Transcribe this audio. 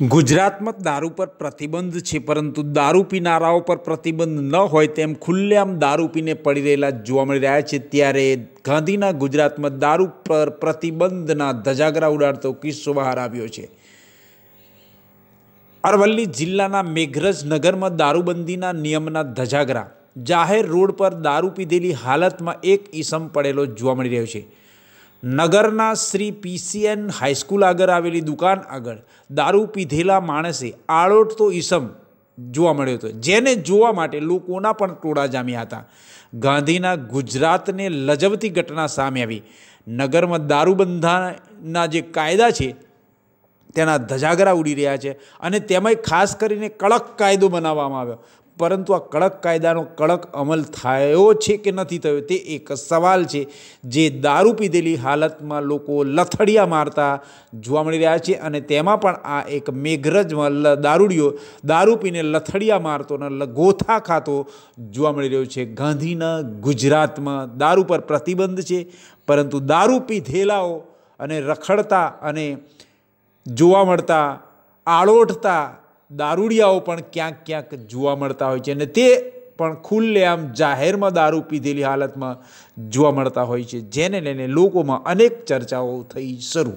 ગુજરાતમાં દારૂ પર પ્રતિબંધ છે પરંતુ દારૂ પીનારાઓ પર પ્રતિબંધ ન હોય તેમ ખુલ્લેઆમ દારૂ પીને પડી રહેલા જોવા મળી રહ્યા છે ત્યારે ગાંધીના ગુજરાતમાં દારૂ પર પ્રતિબંધના ધજાગરા ઉડાડતો કિસ્સો બહાર આવ્યો છે અરવલ્લી જિલ્લાના મેઘરજ નગરમાં દારૂબંધીના નિયમના ધજાગરા જાહેર રોડ પર દારૂ પીધેલી હાલતમાં એક ઈસમ પડેલો જોવા મળી રહ્યો છે નગરના શ્રી પીસીએન હાઈસ્કૂલ આગળ આવેલી દુકાન આગળ દારૂ પીધેલા માણસે આળોટતો ઈસમ જોવા મળ્યો હતો જેને જોવા માટે લોકોના પણ ટોળા જામ્યા હતા ગાંધીના ગુજરાતને લજવતી ઘટના સામે આવી નગરમાં દારૂબંધાના જે કાયદા છે તેના ધજાગરા ઉડી રહ્યા છે અને તેમાંય ખાસ કરીને કડક કાયદો બનાવવામાં આવ્યો પરંતુ આ કડક કાયદાનો કડક અમલ થયો છે કે નથી થયો તે એક સવાલ છે જે દારૂ પીધેલી હાલતમાં લોકો લથડિયા મારતા જોવા મળી રહ્યા છે અને તેમાં પણ આ એક મેઘરજમાં દારૂડીઓ દારૂ પીને લથડિયા મારતો અને ગોથા ખાતો જોવા મળી રહ્યો છે ગાંધીના ગુજરાતમાં દારૂ પર પ્રતિબંધ છે પરંતુ દારૂ પીધેલાઓ અને રખડતા અને જોવા મળતા આળોટતા દારૂડિયાઓ પણ ક્યાંક ક્યાંક જોવા મળતા હોય છે અને તે પણ ખુલ્લે આમ જાહેરમાં દારૂ પીધેલી હાલતમાં જોવા મળતા હોય છે જેને લઈને લોકોમાં અનેક ચર્ચાઓ થઈ શરૂ